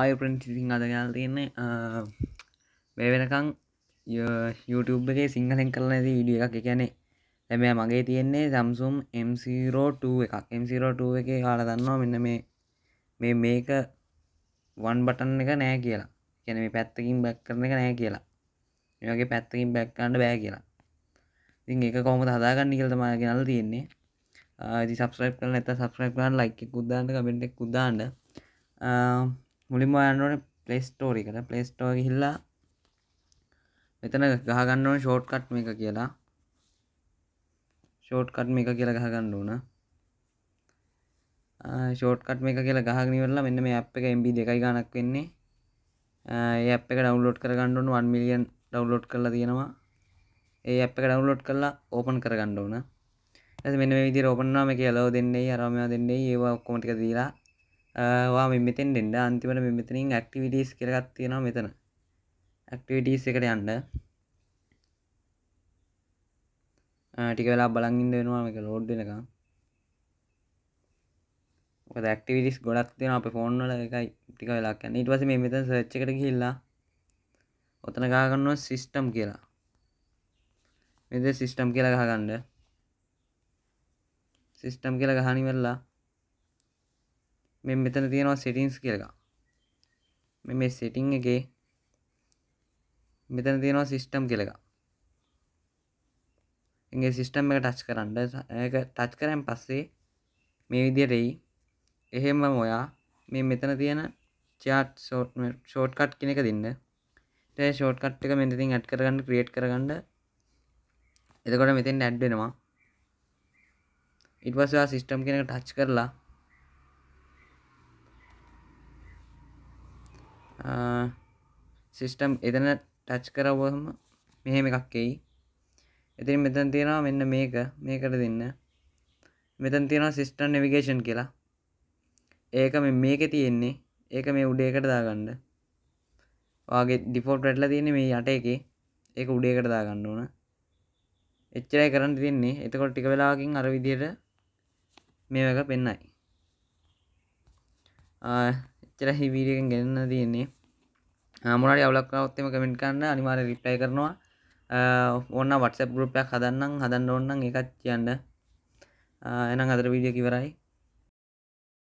ආය ප්‍රන්තිසිං අදගල් තියන්නේ මේ වෙනකං YouTube එක සිංහලෙන් කරන ඇති විඩිය එකක් එකැනේ ඇැමෑ මගේ තියෙන්නේ සම්සුම් M02 එකක් M02 එක කාල දන්නවා මෙන්න මේ මේ මේක වන් බටන් එක නෑ කියලා කියන මේ පැත්තකින් බැක් කරන එක නෑ කියලා මේගේ පැත්තකින් බැක්කන්න බෑ කියලා ඉතින් එක කොම හදාගන්න කියලතමා ගෙනල් තියෙන්නේ ඇති සබස්්‍රයිප් කරන ඇත සබස්්‍රයිප් කරන්න ලයික් කුද්දාන්න කමෙන්ටෙක් කුද්දාන්න මුලින්ම යන්නන පලස්ටෝරි එකට පලස්ටෝ හිල්ලා මෙතන ගහගන්නවන ෂෝට්කට් මේ එක කියලා ෂෝට්කට් මේ එක කියලා ගහගන්න ඕන ෂෝට්කට් මේ එක කියලා ගහගනිවරලා මෙන්න මේ අප් එක එම්බි දෙකයි ගණක් වෙන්නේ ඒ අප් එක ඩවුන්ලෝඩ් කරගන්න ඕන 1 මිලියන් ඩවුන්ලෝඩ් කරලා තියෙනවා ඒ අප් එක ඩවුන්ලෝඩ් කරලා ඕපන් කරගන්න ඕන ඊට පස්සේ මෙන්න මේ විදිහට ඕපන් වෙනවා මේකේ allow දෙන්නේ අරම මේවා දෙන්නේ ඒවා ඔක්කොම ටික දීලා වා මෙමතෙන් ඩෙන්ඩ අන්තිමට මෙමතනින් ඇක්ටිවිටස් කරගත් තියෙනවා මෙතන ඇක්ටිවිටස් එකට යන්න ටික වෙලා බලගින්ද වෙනවා එක ලෝඩ් වෙනක ඇක්ටිවිටස් ගොඩක් තියෙන අප ෆෝන්නල එකයි ටික වෙලාක් යන්න ඉට පස මේ මෙතන සච්ච එකට කියල්ලා ඔතන ගාගන්නවා සිිස්ටම් කියලා මෙද සිිස්ටම් කියලා ගහගන්න සිිස්ටම් කියලා ගහනිවෙල්ලා මෙ මෙතන තියෙනවා සිටිංස් කියලා මෙ මේ සිටිං එකේ මෙතන තියෙනවා සිිස්ටම් කෙලක එගේ සිිස්ටම් එක ටච් කරන්න ටච් කරම් පස්සේ මේ විදිරෙයි එහෙම මොයා මේ මෙතන තියෙන චාට් ෂෝට්කට් කෙනෙක දෙන්න ඒ ෂෝට්කට් එක මෙතින් ඇඩ් කරගන්න ක්‍රියට් කරගන්න එතකොට මෙතින් ඇඩ්ඩෙනවා ඉටවස්වා සිිස්ටම් කෙනක ටච් කරලා සිිස්ටම් එතන ටච් කරවහම මෙහෙම එකක් එයි එතින් මෙතන් තියෙනවා මෙන්න මේක මේකට දෙන්න මෙතන් තියෙනවා සිිස්ටන් නවිගේෂන් කියලා ඒක මෙ මේක තියෙන්නේ ඒක මේ උඩේකට දාගන්න වගේ ඩිෆෝට් රැටලා තියෙන මේ යට එක ඒක උඩේකට දාගන්න ඕන එච්චරයි කරන්න තියන්නේ එතකොට ටික වෙලාකින් අර විදියට මේවක පෙන්නයි එච්චරහි වීඩියකෙන් ගැන්න තියෙන්නේ මොනට අවලක්වත්තම කමෙන්ට් කන්න අනිවාර රිප්ලයි කරනවා ඔන්න වටසප් ගරුපයක් හදන්නම් හදන්න ඔන්නන් එකත් කියන්න එනම් අදර වීඩිය කිවරයි